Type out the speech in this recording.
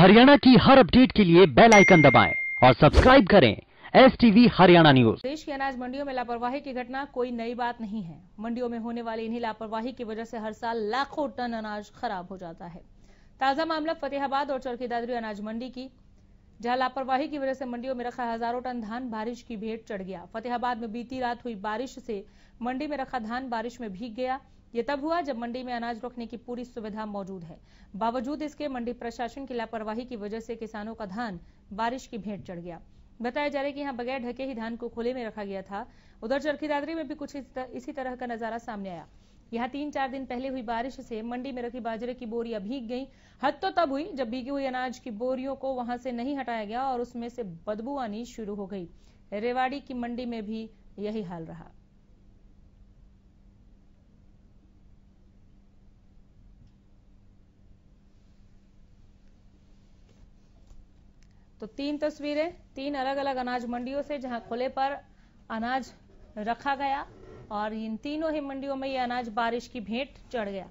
हरियाणा की हर अपडेट के लिए बेल आइकन दबाएं और सब्सक्राइब करें एस टीवी हरियाणा न्यूज देश की अनाज मंडियों में लापरवाही की घटना कोई नई बात नहीं है मंडियों में होने वाली इन्हीं लापरवाही की वजह से हर साल लाखों टन अनाज खराब हो जाता है ताजा मामला फतेहाबाद और चरखी दादरी अनाज मंडी की जहां लापरवाही की वजह से मंडियों में रखा हजारों टन धान बारिश की भेंट चढ़ गया फतेहाबाद में बीती रात हुई बारिश से मंडी में रखा धान बारिश में भीग गया ये तब हुआ जब मंडी में अनाज रोकने की पूरी सुविधा मौजूद है बावजूद इसके मंडी प्रशासन की लापरवाही की वजह से किसानों का धान बारिश की भेंट चढ़ गया बताया जा रहा है कि यहाँ बगैर ढके ही धान को खुले में रखा गया था उधर चरखी दादरी में भी कुछ इसी तरह का नजारा सामने आया यहाँ तीन चार दिन पहले हुई बारिश से मंडी में रखी बाजरे की बोरियां भीग गई हद तो तब हुई जब भीगी हुई अनाज की बोरियों को वहां से नहीं हटाया गया और उसमें से बदबू आनी शुरू हो गई रेवाड़ी की मंडी में भी यही हाल रहा तो तीन तस्वीरें तीन अलग अलग अनाज मंडियों से जहां खुले पर अनाज रखा गया और इन तीनों ही मंडियों में ये अनाज बारिश की भेंट चढ़ गया